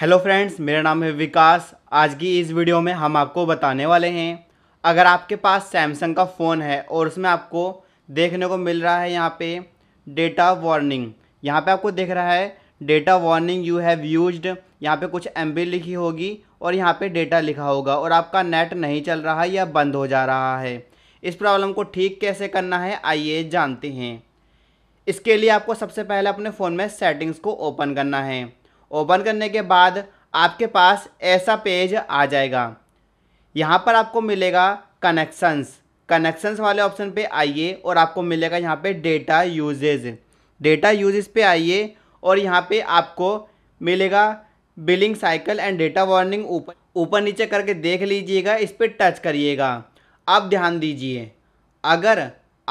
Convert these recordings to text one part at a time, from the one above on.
hello friends मेरा नाम है विकास आज की इस वीडियो में हम आपको बताने वाले हैं अगर आपके पास सैमसंग का फ़ोन है और उसमें आपको देखने को मिल रहा है यहाँ पे डेटा वार्निंग यहाँ पे आपको देख रहा है data warning you have used यहाँ पे कुछ एम लिखी होगी और यहाँ पे डेटा लिखा होगा और आपका नेट नहीं चल रहा है या बंद हो जा रहा है इस प्रॉब्लम को ठीक कैसे करना है आइए जानते हैं इसके लिए आपको सबसे पहले अपने फ़ोन में सेटिंग्स को ओपन करना है ओपन करने के बाद आपके पास ऐसा पेज आ जाएगा यहाँ पर आपको मिलेगा कनेक्शंस कनेक्शंस वाले ऑप्शन पे आइए और आपको मिलेगा यहाँ पे डेटा यूजेज डेटा यूजेज पे आइए और यहाँ पे आपको मिलेगा billing cycle and data warning ऊपर ऊपर नीचे करके देख लीजिएगा इस पर टच करिएगा अब ध्यान दीजिए अगर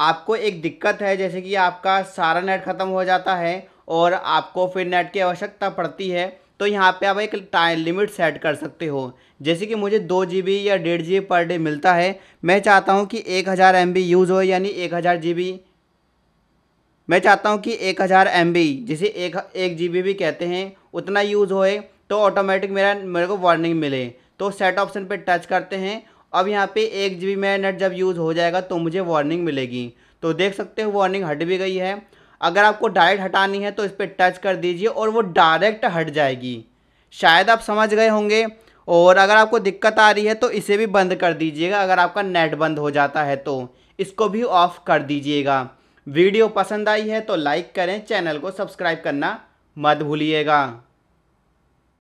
आपको एक दिक्कत है जैसे कि आपका सारा नेट ख़त्म हो जाता है और आपको फिर नेट की आवश्यकता पड़ती है तो यहाँ पे आप एक टाइम लिमिट सेट कर सकते हो जैसे कि मुझे दो जी या डेढ़ जी पर डे मिलता है मैं चाहता हूँ कि एक हज़ार एम यूज़ हो यानी एक हज़ार जी मैं चाहता हूँ कि एक हज़ार एम जिसे एक एक जी भी कहते हैं उतना यूज़ होए तो ऑटोमेटिक मेरा मेरे को वार्निंग मिले तो सेट ऑप्शन पर टच करते हैं अब यहाँ पर एक जी मेरा नेट जब यूज़ हो जाएगा तो मुझे वार्निंग मिलेगी तो देख सकते हो वार्निंग हट भी गई है अगर आपको डायरेक्ट हटानी है तो इस पर टच कर दीजिए और वो डायरेक्ट हट जाएगी शायद आप समझ गए होंगे और अगर आपको दिक्कत आ रही है तो इसे भी बंद कर दीजिएगा अगर आपका नेट बंद हो जाता है तो इसको भी ऑफ़ कर दीजिएगा वीडियो पसंद आई है तो लाइक करें चैनल को सब्सक्राइब करना मत भूलिएगा